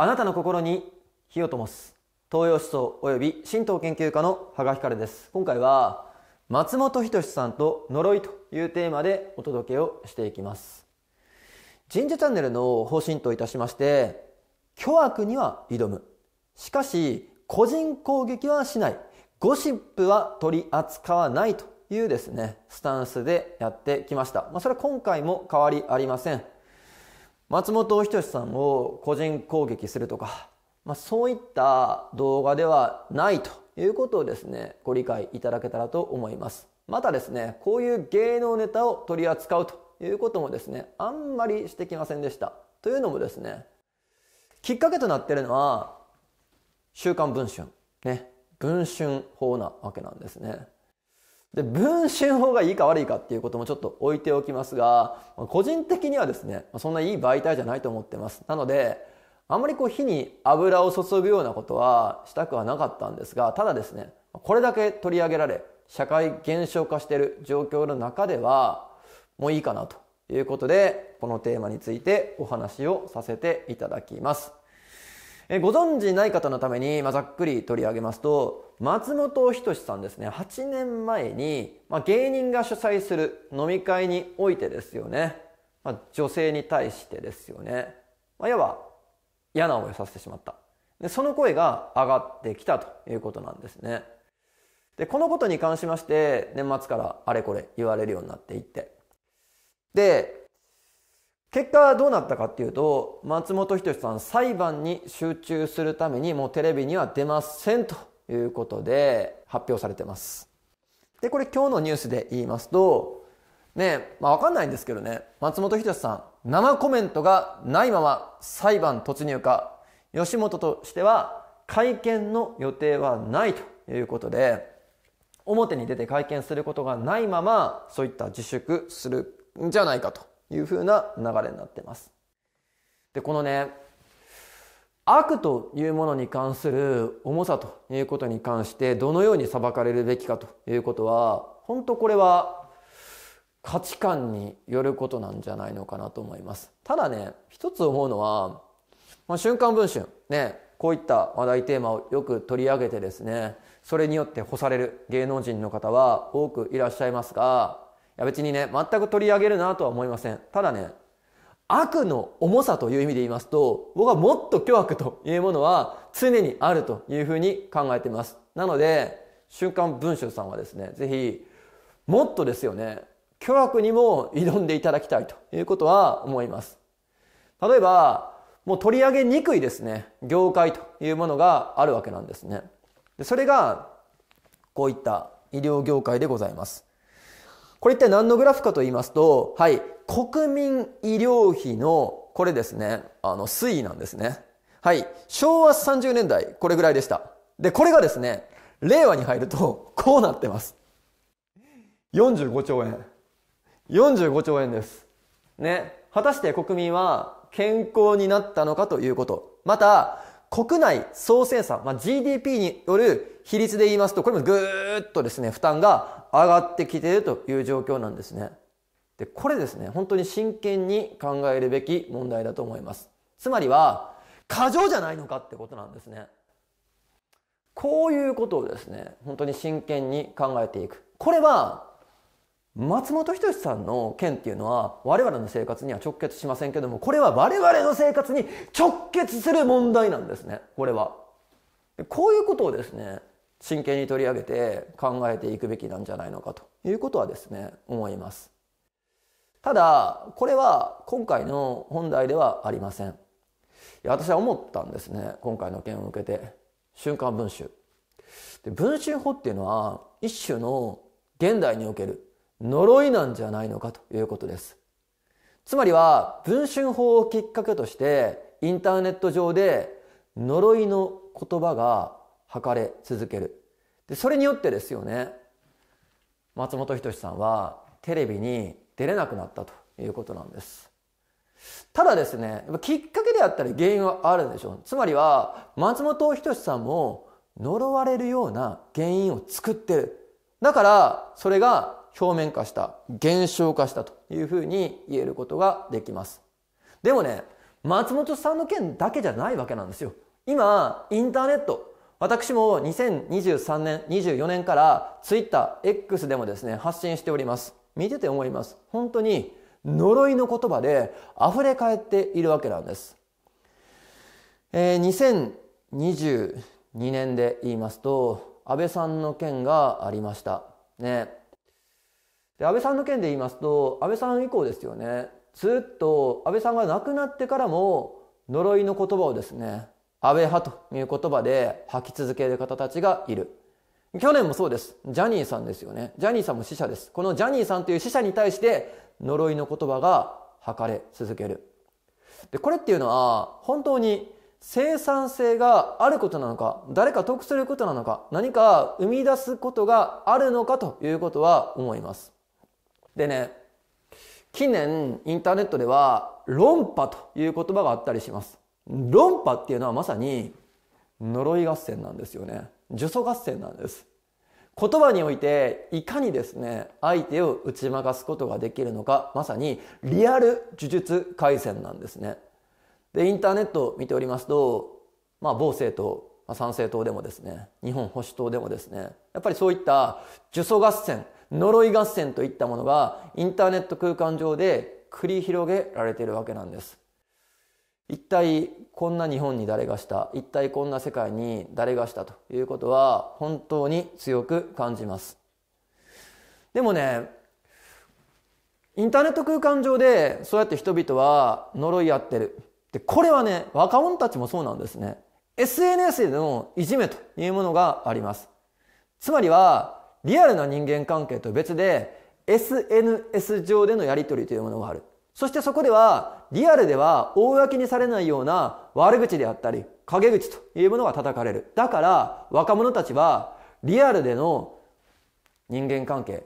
あなたの心に火を灯す東洋思想及び神道研究家の羽賀光です今回は松本人志さんと呪いというテーマでお届けをしていきます神社チャンネルの方針といたしまして巨悪には挑むしかし個人攻撃はしないゴシップは取り扱わないというですねスタンスでやってきました、まあ、それは今回も変わりありません松本人志さんを個人攻撃するとか、まあ、そういった動画ではないということをですね、ご理解いただけたらと思います。またですね、こういう芸能ネタを取り扱うということもですね、あんまりしてきませんでした。というのもですね、きっかけとなってるのは、週刊文春。ね、文春法なわけなんですね。で、文春法がいいか悪いかっていうこともちょっと置いておきますが、個人的にはですね、そんないい媒体じゃないと思ってます。なので、あまりこう火に油を注ぐようなことはしたくはなかったんですが、ただですね、これだけ取り上げられ、社会減少化している状況の中では、もういいかなということで、このテーマについてお話をさせていただきます。ご存知ない方のために、まあ、ざっくり取り上げますと、松本人志さんですね、8年前に、まあ、芸人が主催する飲み会においてですよね、まあ、女性に対してですよね、まあ、いわば嫌な思いをさせてしまった。で、その声が上がってきたということなんですね。で、このことに関しまして、年末からあれこれ言われるようになっていって。で、結果はどうなったかっていうと、松本人志さん裁判に集中するためにもうテレビには出ませんということで発表されてます。で、これ今日のニュースで言いますと、ねまあわかんないんですけどね、松本人志さん、生コメントがないまま裁判突入か、吉本としては会見の予定はないということで、表に出て会見することがないまま、そういった自粛するんじゃないかといううな流れになってます。で、このね、悪というものに関する重さということに関してどのように裁かれるべきかということは、本当これは価値観によることなんじゃないのかなと思います。ただね、一つ思うのは、まあ、瞬間文春、ね、こういった話題テーマをよく取り上げてですね、それによって干される芸能人の方は多くいらっしゃいますが、や別にね、全く取り上げるなとは思いません。ただね、悪の重さという意味で言いますと、僕はもっと巨悪というものは常にあるというふうに考えています。なので、瞬間文春さんはですね、ぜひ、もっとですよね、巨悪にも挑んでいただきたいということは思います。例えば、もう取り上げにくいですね、業界というものがあるわけなんですね。でそれが、こういった医療業界でございます。これ一体何のグラフかと言いますと、はい、国民医療費の、これですね、あの、推移なんですね。はい、昭和30年代、これぐらいでした。で、これがですね、令和に入ると、こうなってます。45兆円。45兆円です。ね。果たして国民は健康になったのかということ。また、国内総生産、まあ、GDP による比率で言いますと、これもぐーっとですね、負担が上がってきているという状況なんですね。で、これですね、本当に真剣に考えるべき問題だと思います。つまりは、過剰じゃないのかってことなんですね。こういうことをですね、本当に真剣に考えていく。これは、松本人志さんの件っていうのは我々の生活には直結しませんけどもこれは我々の生活に直結する問題なんですねこれはこういうことをですね真剣に取り上げて考えていくべきなんじゃないのかということはですね思いますただこれは今回の本題ではありませんいや私は思ったんですね今回の件を受けて瞬間文集で文集法っていうのは一種の現代における呪いなんじゃないのかということです。つまりは、文春法をきっかけとして、インターネット上で呪いの言葉が吐かれ続ける。で、それによってですよね、松本人志さんはテレビに出れなくなったということなんです。ただですね、きっかけであったり原因はあるんでしょう。つまりは、松本人志さんも呪われるような原因を作ってる。だから、それが表面化した、減少化したというふうに言えることができます。でもね、松本さんの件だけじゃないわけなんですよ。今、インターネット、私も2023年、24年からツイッター X でもですね、発信しております。見てて思います。本当に呪いの言葉で溢れ返っているわけなんです。えー、2022年で言いますと、安倍さんの件がありました。ね、で安倍さんの件で言いますと安倍さん以降ですよねずっと安倍さんが亡くなってからも呪いの言葉をですね安倍派という言葉で吐き続ける方たちがいる去年もそうですジャニーさんですよねジャニーさんも死者ですこのジャニーさんという死者に対して呪いの言葉が吐かれ続けるでこれっていうのは本当に生産性があることなのか誰か得することなのか何か生み出すことがあるのかということは思いますでね、近年インターネットでは論破という言葉があったりします。論破っていうのはまさに呪い合戦なんですよね。呪詛合戦なんです。言葉においていかにですね、相手を打ち負かすことができるのか、まさにリアル呪術回戦なんですね。で、インターネットを見ておりますと、まあ某政党、まあ、賛成党でもですね、日本保守党でもですね、やっぱりそういった呪詛合戦、呪い合戦といったものがインターネット空間上で繰り広げられているわけなんです。一体こんな日本に誰がした、一体こんな世界に誰がしたということは本当に強く感じます。でもね、インターネット空間上でそうやって人々は呪い合ってる。で、これはね、若者たちもそうなんですね。SNS でのいじめというものがあります。つまりは、リアルな人間関係と別で SNS 上でのやり取りというものがある。そしてそこでは、リアルでは公にされないような悪口であったり、陰口というものが叩かれる。だから、若者たちは、リアルでの人間関係、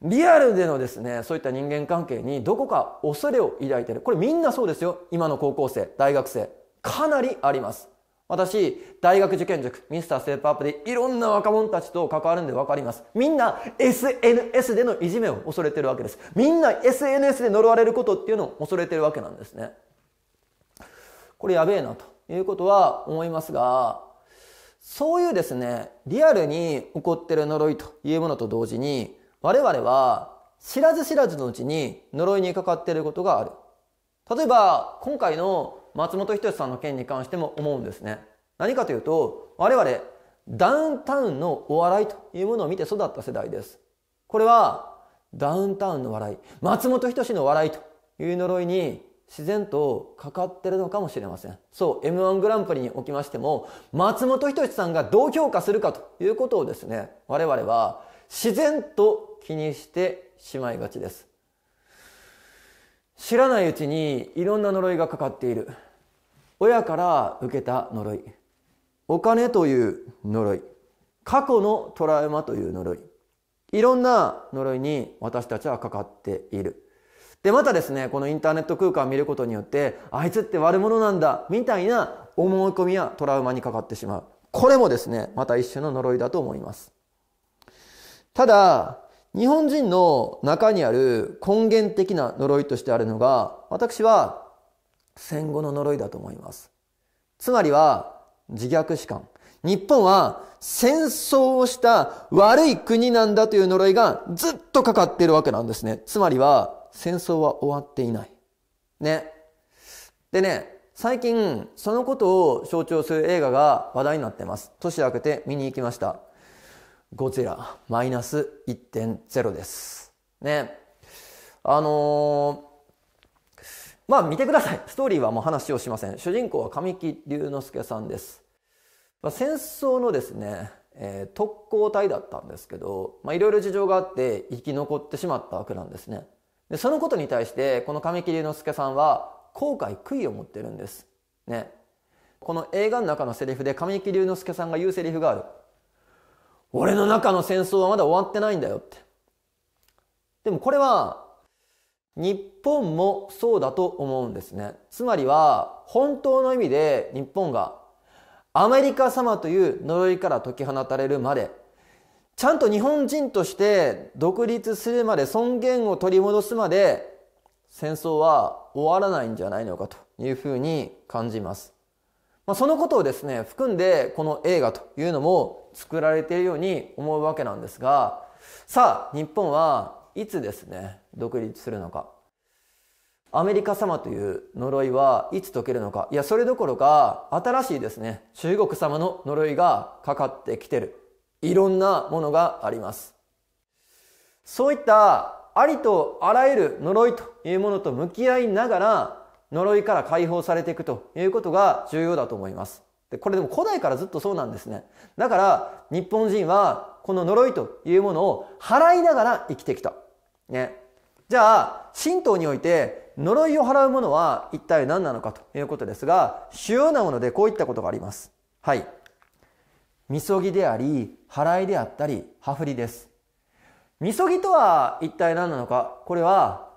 リアルでのですね、そういった人間関係にどこか恐れを抱いている。これみんなそうですよ。今の高校生、大学生。かなりあります。私、大学受験塾、ミスターステップアップでいろんな若者たちと関わるんで分かります。みんな SNS でのいじめを恐れてるわけです。みんな SNS で呪われることっていうのを恐れてるわけなんですね。これやべえなということは思いますが、そういうですね、リアルに起こってる呪いというものと同時に、我々は知らず知らずのうちに呪いにかかっていることがある。例えば、今回の松本人志さんの件に関しても思うんですね。何かというと、我々、ダウンタウンのお笑いというものを見て育った世代です。これは、ダウンタウンの笑い、松本人志の笑いという呪いに自然とかかってるのかもしれません。そう、M1 グランプリにおきましても、松本人志さんがどう評価するかということをですね、我々は自然と気にしてしまいがちです。知らないうちにいろんな呪いがかかっている親から受けた呪いお金という呪い過去のトラウマという呪いいろんな呪いに私たちはかかっているでまたですねこのインターネット空間を見ることによってあいつって悪者なんだみたいな思い込みやトラウマにかかってしまうこれもですねまた一種の呪いだと思いますただ日本人の中にある根源的な呪いとしてあるのが、私は戦後の呪いだと思います。つまりは自虐史観。日本は戦争をした悪い国なんだという呪いがずっとかかっているわけなんですね。つまりは戦争は終わっていない。ね。でね、最近そのことを象徴する映画が話題になってます。年明けて見に行きました。ゴジラマイナス1.0です。ね。あのー、まあ見てください。ストーリーはもう話をしません。主人公は神木隆之介さんです。まあ、戦争のですね、えー、特攻隊だったんですけど、まあ、いろいろ事情があって生き残ってしまったわけなんですね。でそのことに対して、この神木隆之介さんは後悔、悔いを持ってるんです。ね。この映画の中のセリフで神木隆之介さんが言うセリフがある。俺の中の戦争はまだ終わってないんだよって。でもこれは、日本もそうだと思うんですね。つまりは、本当の意味で日本がアメリカ様という呪いから解き放たれるまで、ちゃんと日本人として独立するまで、尊厳を取り戻すまで、戦争は終わらないんじゃないのかというふうに感じます。まあ、そのことをですね、含んで、この映画というのも作られているように思うわけなんですが、さあ、日本はいつですね、独立するのか。アメリカ様という呪いはいつ解けるのか。いや、それどころか、新しいですね、中国様の呪いがかかってきてる。いろんなものがあります。そういったありとあらゆる呪いというものと向き合いながら、呪いから解放されていくということが重要だと思います。で、これでも古代からずっとそうなんですね。だから、日本人は、この呪いというものを払いながら生きてきた。ね。じゃあ、神道において、呪いを払うものは一体何なのかということですが、主要なものでこういったことがあります。はい。みそぎであり、払いであったり、はふりです。みそぎとは一体何なのか、これは、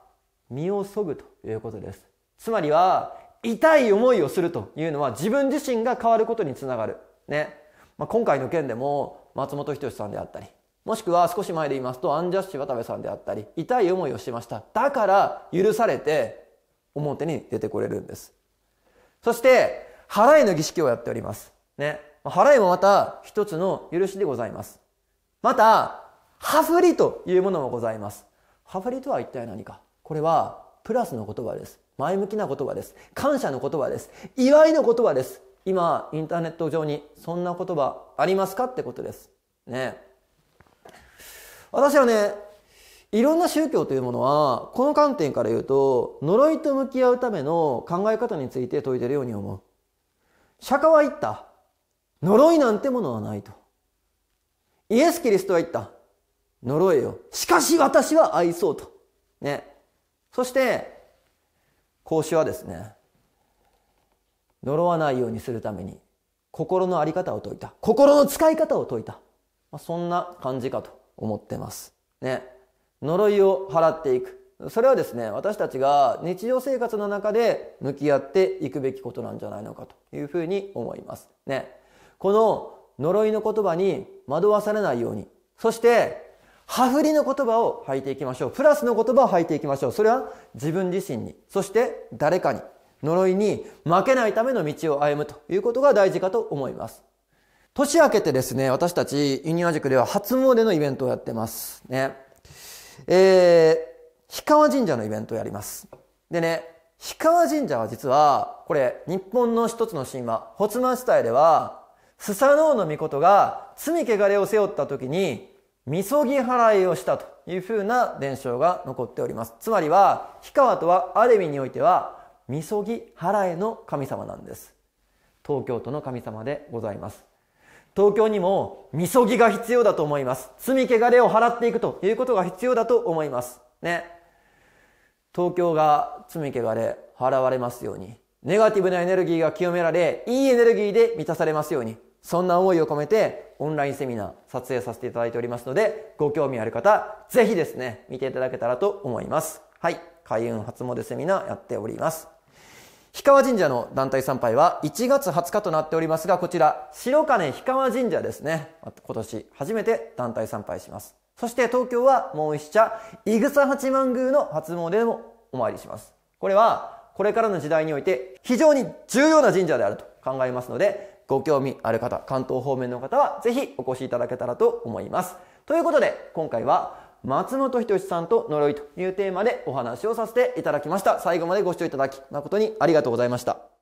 身をそぐということです。つまりは、痛い思いをするというのは自分自身が変わることにつながる。ね。まあ、今回の件でも、松本人志さんであったり、もしくは少し前で言いますと、アンジャッシュ渡部さんであったり、痛い思いをしました。だから、許されて、表に出てこれるんです。そして、払いの儀式をやっております。ね。払いもまた一つの許しでございます。また、はふりというものもございます。はふりとは一体何かこれは、プラスの言葉です。前向きな言葉です感謝の言葉です祝いの言葉です今インターネット上にそんな言葉ありますかってことですね私はねいろんな宗教というものはこの観点から言うと呪いと向き合うための考え方について説いてるように思う釈迦は言った呪いなんてものはないとイエス・キリストは言った呪いよしかし私は愛そうとねそして孔子はですね呪わないようにするために心の在り方を説いた心の使い方を説いた、まあ、そんな感じかと思ってますね呪いを払っていくそれはですね私たちが日常生活の中で向き合っていくべきことなんじゃないのかというふうに思いますねこの呪いの言葉に惑わされないようにそして羽振りの言葉を吐いていきましょう。プラスの言葉を吐いていきましょう。それは自分自身に、そして誰かに、呪いに負けないための道を歩むということが大事かと思います。年明けてですね、私たちユニア塾では初詣のイベントをやってます。ね。えー、氷川神社のイベントをやります。でね、氷川神社は実は、これ、日本の一つの神話、ホツマスタイでは、スサノオノミコトが罪汚れを背負った時にみそぎ払いをしたというふうな伝承が残っております。つまりは、氷川とはある意味においては、みそぎ払いの神様なんです。東京都の神様でございます。東京にも、みそぎが必要だと思います。罪汚れを払っていくということが必要だと思います。ね。東京が罪汚れ払われますように、ネガティブなエネルギーが清められ、いいエネルギーで満たされますように。そんな思いを込めてオンラインセミナー撮影させていただいておりますので、ご興味ある方、ぜひですね、見ていただけたらと思います。はい。開運初詣セミナーやっております。氷川神社の団体参拝は1月20日となっておりますが、こちら、白金氷川神社ですね。今年初めて団体参拝します。そして東京はもう一社、いぐさ八幡宮の初詣でもお参りします。これは、これからの時代において非常に重要な神社であると考えますので、ご興味ある方、関東方面の方は、ぜひお越しいただけたらと思います。ということで、今回は、松本人志さんと呪いというテーマでお話をさせていただきました。最後までご視聴いただき、誠にありがとうございました。